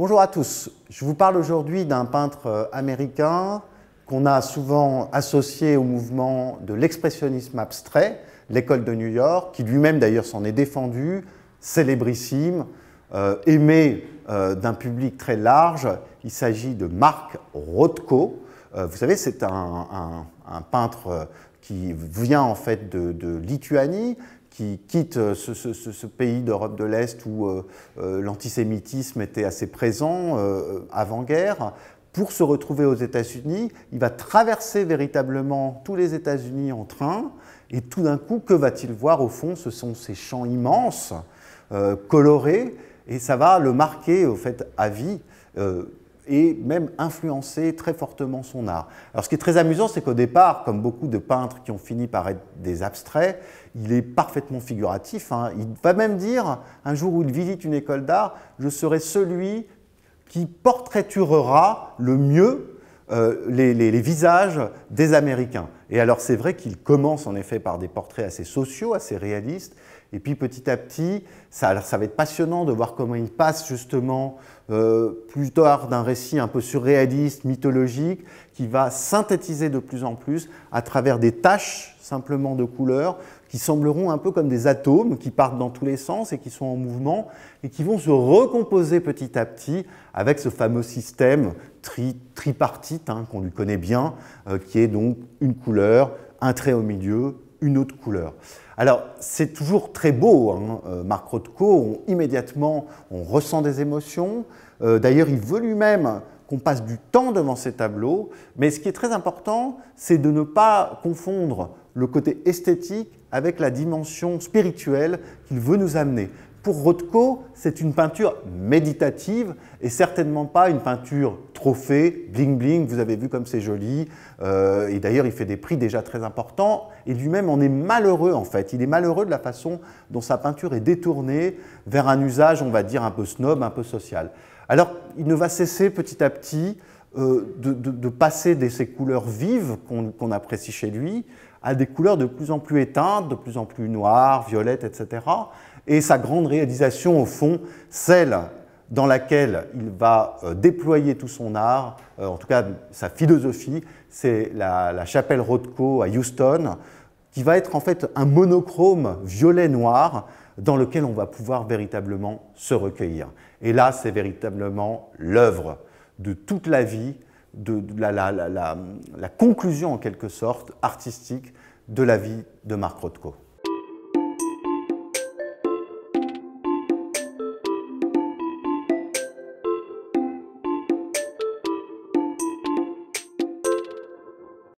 Bonjour à tous. Je vous parle aujourd'hui d'un peintre euh, américain qu'on a souvent associé au mouvement de l'expressionnisme abstrait, l'école de New York, qui lui-même d'ailleurs s'en est défendu, célébrissime, euh, aimé euh, d'un public très large. Il s'agit de Marc Rothko. vous savez, c'est un, peintre qui vient en fait de Lituanie, qui quitte euh, ce, pays d'Europe de l'Est où euh, euh, l'antisémitisme était assez présent avant-guerre. Pour se retrouver aux États-Unis, il va traverser véritablement tous les États-Unis en train, et tout d'un coup, que va-t-il voir Au fond, ce sont ces champs immenses, colorés, et ça va le marquer, au fait, à vie et même influencer très fortement son art. Alors ce qui est très amusant, c'est qu'au départ, comme beaucoup de peintres qui ont fini par être des abstraits, il est parfaitement figuratif. Hein. Il va même dire, un jour où il visite une école d'art, je serai celui qui portraiturera le mieux euh, les visages des Américains. Et alors c'est vrai qu'il commence en effet par des portraits assez sociaux, assez réalistes, et puis petit à petit, ça, va être passionnant de voir comment il passe justement euh, plus tard d'un récit un peu surréaliste, mythologique, qui va synthétiser de plus en plus à travers des taches simplement de couleurs qui sembleront un peu comme des atomes qui partent dans tous les sens et qui sont en mouvement et qui vont se recomposer petit à petit avec ce fameux système tripartite hein, qu'on lui connaît bien, euh, qui est donc une couleur un trait au milieu, une autre couleur. Alors, c'est toujours très beau, hein, euh, Marc Rothko, immédiatement, on ressent des émotions. Euh, d'ailleurs, il veut lui-même qu'on passe du temps devant ces tableaux, mais ce qui est très important, c'est de ne pas confondre le côté esthétique avec la dimension spirituelle qu'il veut nous amener. Pour Rothko, c'est une peinture méditative et certainement pas une peinture trophée, bling bling, vous avez vu comme c'est joli. Euh, et d'ailleurs, il fait des prix déjà très importants. Et lui-même en est malheureux en fait. Il est malheureux de la façon dont sa peinture est détournée vers un usage, on va dire, un peu snob, un peu social. Alors, il ne va cesser petit à petit euh, de, passer de ces couleurs vives qu'on apprécie chez lui à des couleurs de plus en plus éteintes, de plus en plus noires, violettes, etc. Et sa grande réalisation, au fond, celle dans laquelle il va euh, déployer tout son art, euh, en tout cas sa philosophie, c'est la, la, chapelle Rothko à Houston, qui va être en fait un monochrome violet-noir dans lequel on va pouvoir véritablement se recueillir. Et là, c'est véritablement l'œuvre de toute la vie, de, la, la, conclusion en quelque sorte artistique de la vie de Marc Rothko.